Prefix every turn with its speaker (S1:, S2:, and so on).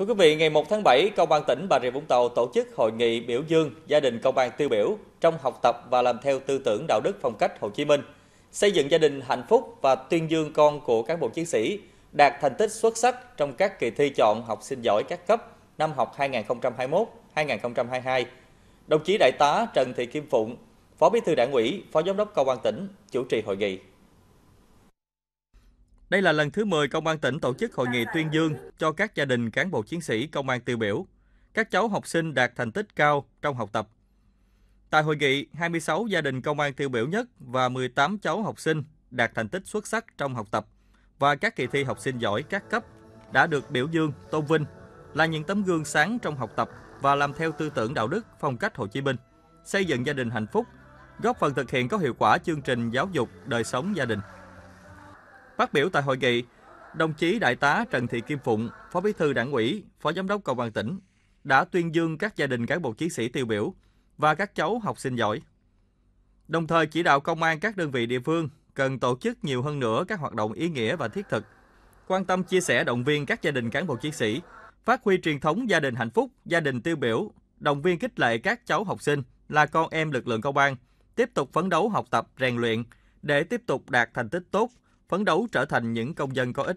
S1: Thưa quý vị, ngày 1 tháng 7, Công an tỉnh Bà Rịa Vũng Tàu tổ chức hội nghị biểu dương gia đình công an tiêu biểu trong học tập và làm theo tư tưởng đạo đức phong cách Hồ Chí Minh, xây dựng gia đình hạnh phúc và tuyên dương con của cán bộ chiến sĩ đạt thành tích xuất sắc trong các kỳ thi chọn học sinh giỏi các cấp năm học 2021-2022. Đồng chí Đại tá Trần Thị Kim Phụng, Phó Bí thư Đảng ủy, Phó Giám đốc Công an tỉnh chủ trì hội nghị. Đây là lần thứ 10 Công an tỉnh tổ chức hội nghị tuyên dương cho các gia đình cán bộ chiến sĩ công an tiêu biểu. Các cháu học sinh đạt thành tích cao trong học tập. Tại hội nghị, 26 gia đình công an tiêu biểu nhất và 18 cháu học sinh đạt thành tích xuất sắc trong học tập và các kỳ thi học sinh giỏi các cấp đã được biểu dương, tôn vinh là những tấm gương sáng trong học tập và làm theo tư tưởng đạo đức, phong cách Hồ Chí Minh, xây dựng gia đình hạnh phúc, góp phần thực hiện có hiệu quả chương trình giáo dục đời sống gia đình. Phát biểu tại hội nghị, đồng chí Đại tá Trần Thị Kim Phụng, Phó Bí thư Đảng ủy, Phó Giám đốc Công an tỉnh đã tuyên dương các gia đình cán bộ chiến sĩ tiêu biểu và các cháu học sinh giỏi. Đồng thời chỉ đạo công an các đơn vị địa phương cần tổ chức nhiều hơn nữa các hoạt động ý nghĩa và thiết thực, quan tâm chia sẻ động viên các gia đình cán bộ chiến sĩ, phát huy truyền thống gia đình hạnh phúc, gia đình tiêu biểu, động viên khích lệ các cháu học sinh là con em lực lượng công an tiếp tục phấn đấu học tập rèn luyện để tiếp tục đạt thành tích tốt phấn đấu trở thành những công dân có ích